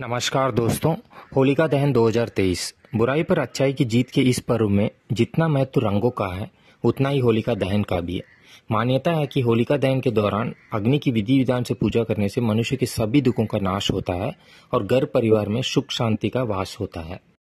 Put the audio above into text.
नमस्कार दोस्तों होलिका दहन 2023 बुराई पर अच्छाई की जीत के इस पर्व में जितना महत्व रंगों का है उतना ही होलिका दहन का भी है मान्यता है कि होलिका दहन के दौरान अग्नि की विधि विधान से पूजा करने से मनुष्य के सभी दुखों का नाश होता है और घर परिवार में सुख शांति का वास होता है